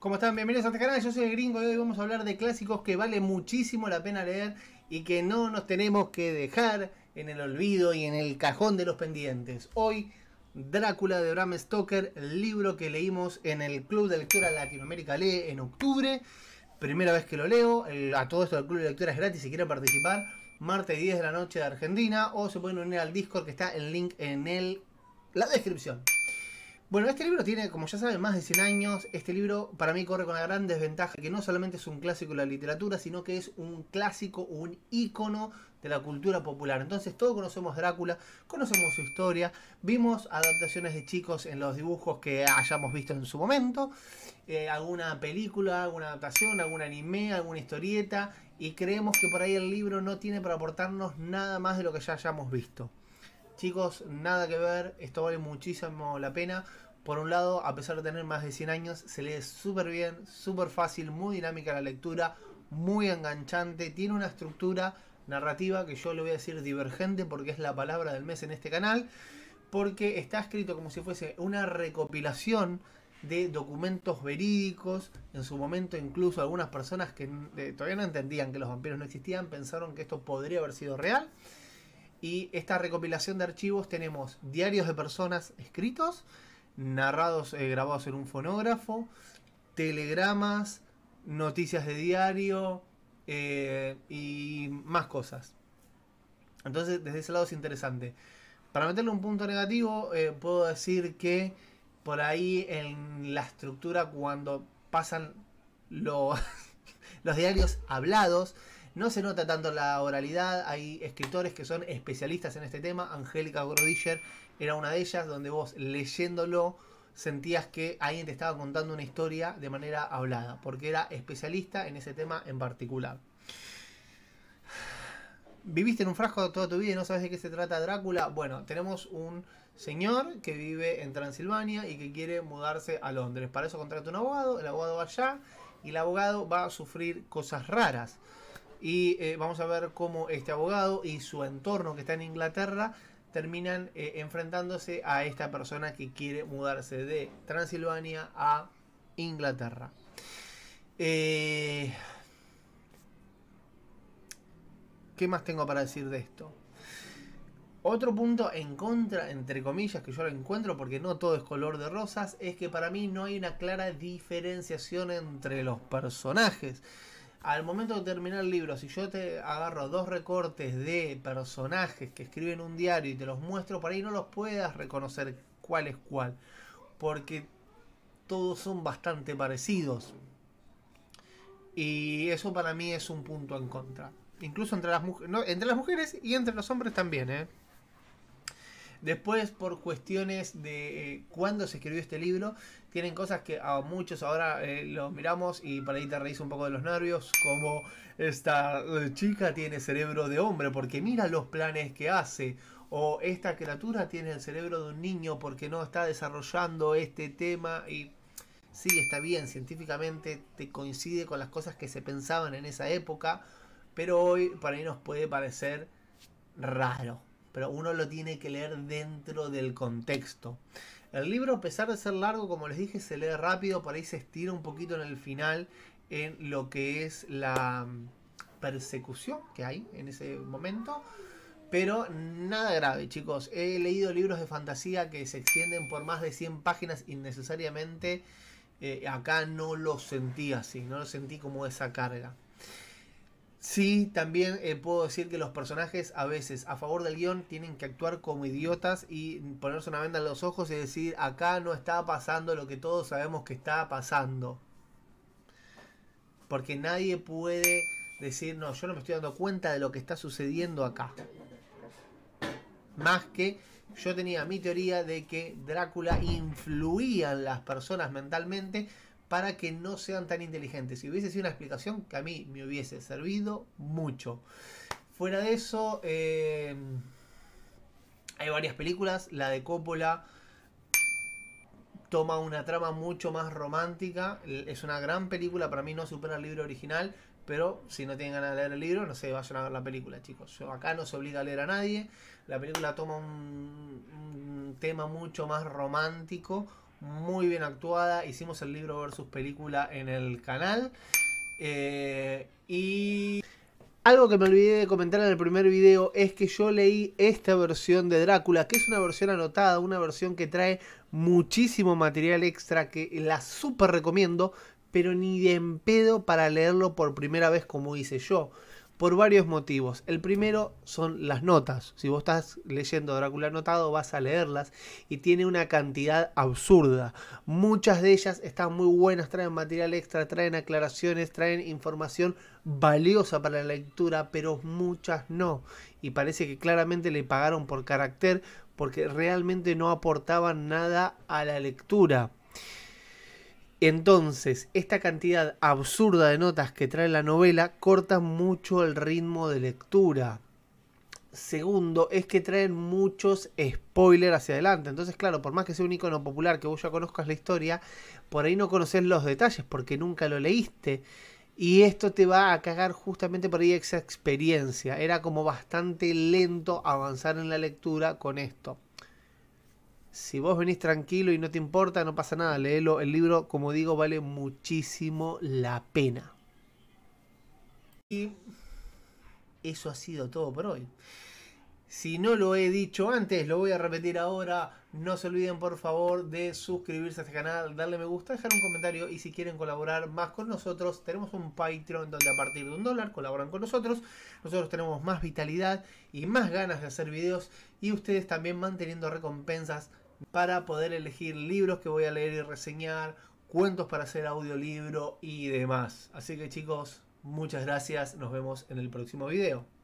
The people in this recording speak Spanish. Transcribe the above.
¿Cómo están? Bienvenidos a este canal, yo soy el gringo y hoy vamos a hablar de clásicos que vale muchísimo la pena leer y que no nos tenemos que dejar en el olvido y en el cajón de los pendientes. Hoy, Drácula de Bram Stoker, el libro que leímos en el Club de Lectura Latinoamérica Lee en octubre. Primera vez que lo leo, a todo esto del Club de Lectura es gratis si quieren participar. Martes 10 de la noche de Argentina o se pueden unir al Discord que está el link en el, la descripción. Bueno, este libro tiene, como ya saben, más de 100 años. Este libro para mí corre con la gran desventaja que no solamente es un clásico de la literatura, sino que es un clásico, un ícono de la cultura popular. Entonces todos conocemos Drácula, conocemos su historia, vimos adaptaciones de chicos en los dibujos que hayamos visto en su momento, eh, alguna película, alguna adaptación, algún anime, alguna historieta, y creemos que por ahí el libro no tiene para aportarnos nada más de lo que ya hayamos visto. Chicos, nada que ver, esto vale muchísimo la pena. Por un lado, a pesar de tener más de 100 años, se lee súper bien, súper fácil, muy dinámica la lectura, muy enganchante, tiene una estructura narrativa que yo le voy a decir divergente porque es la palabra del mes en este canal, porque está escrito como si fuese una recopilación de documentos verídicos. En su momento incluso algunas personas que eh, todavía no entendían que los vampiros no existían pensaron que esto podría haber sido real. Y esta recopilación de archivos tenemos diarios de personas escritos, narrados, eh, grabados en un fonógrafo, telegramas, noticias de diario eh, y más cosas. Entonces, desde ese lado es interesante. Para meterle un punto negativo, eh, puedo decir que por ahí en la estructura, cuando pasan los, los diarios hablados, no se nota tanto la oralidad, hay escritores que son especialistas en este tema, Angélica Grodischer era una de ellas, donde vos leyéndolo sentías que alguien te estaba contando una historia de manera hablada, porque era especialista en ese tema en particular. ¿Viviste en un frasco toda tu vida y no sabes de qué se trata Drácula? Bueno, tenemos un señor que vive en Transilvania y que quiere mudarse a Londres. Para eso contrata un abogado, el abogado va allá y el abogado va a sufrir cosas raras y eh, vamos a ver cómo este abogado y su entorno que está en Inglaterra terminan eh, enfrentándose a esta persona que quiere mudarse de Transilvania a Inglaterra. Eh, ¿Qué más tengo para decir de esto? Otro punto en contra, entre comillas, que yo lo encuentro porque no todo es color de rosas, es que para mí no hay una clara diferenciación entre los personajes al momento de terminar el libro, si yo te agarro dos recortes de personajes que escriben un diario y te los muestro, por ahí no los puedas reconocer cuál es cuál, porque todos son bastante parecidos. Y eso para mí es un punto en contra. Incluso entre las, no, entre las mujeres y entre los hombres también, ¿eh? Después, por cuestiones de eh, cuándo se escribió este libro, tienen cosas que a muchos ahora eh, lo miramos y para ahí te reís un poco de los nervios, como esta eh, chica tiene cerebro de hombre porque mira los planes que hace, o esta criatura tiene el cerebro de un niño porque no está desarrollando este tema y sí, está bien, científicamente te coincide con las cosas que se pensaban en esa época, pero hoy para mí nos puede parecer raro pero uno lo tiene que leer dentro del contexto. El libro, a pesar de ser largo, como les dije, se lee rápido, por ahí se estira un poquito en el final en lo que es la mm, persecución que hay en ese momento. Pero nada grave, chicos. He leído libros de fantasía que se extienden por más de 100 páginas innecesariamente. Eh, acá no lo sentí así, no lo sentí como esa carga. Sí, también eh, puedo decir que los personajes a veces a favor del guión tienen que actuar como idiotas y ponerse una venda en los ojos y decir, acá no está pasando lo que todos sabemos que está pasando. Porque nadie puede decir, no, yo no me estoy dando cuenta de lo que está sucediendo acá. Más que yo tenía mi teoría de que Drácula influía en las personas mentalmente para que no sean tan inteligentes. Si hubiese sido una explicación que a mí me hubiese servido mucho. Fuera de eso, eh, hay varias películas. La de Coppola toma una trama mucho más romántica. Es una gran película, para mí no supera el libro original. Pero si no tienen ganas de leer el libro, no sé, vayan a ver la película, chicos. acá no se obliga a leer a nadie. La película toma un tema mucho más romántico, muy bien actuada. Hicimos el libro versus película en el canal. Eh, y algo que me olvidé de comentar en el primer video es que yo leí esta versión de Drácula, que es una versión anotada, una versión que trae muchísimo material extra que la súper recomiendo, pero ni de empedo para leerlo por primera vez como hice yo por varios motivos. El primero son las notas. Si vos estás leyendo Drácula Notado, vas a leerlas y tiene una cantidad absurda. Muchas de ellas están muy buenas, traen material extra, traen aclaraciones, traen información valiosa para la lectura, pero muchas no. Y parece que claramente le pagaron por carácter porque realmente no aportaban nada a la lectura. Entonces, esta cantidad absurda de notas que trae la novela corta mucho el ritmo de lectura. Segundo, es que traen muchos spoilers hacia adelante. Entonces, claro, por más que sea un icono popular que vos ya conozcas la historia, por ahí no conoces los detalles porque nunca lo leíste. Y esto te va a cagar justamente por ahí esa experiencia. Era como bastante lento avanzar en la lectura con esto. Si vos venís tranquilo y no te importa, no pasa nada, léelo. El libro, como digo, vale muchísimo la pena. Y eso ha sido todo por hoy. Si no lo he dicho antes, lo voy a repetir ahora. No se olviden por favor de suscribirse a este canal, darle me gusta, dejar un comentario y si quieren colaborar más con nosotros, tenemos un Patreon donde a partir de un dólar colaboran con nosotros. Nosotros tenemos más vitalidad y más ganas de hacer videos y ustedes también manteniendo recompensas para poder elegir libros que voy a leer y reseñar, cuentos para hacer audiolibro y demás. Así que chicos, muchas gracias, nos vemos en el próximo video.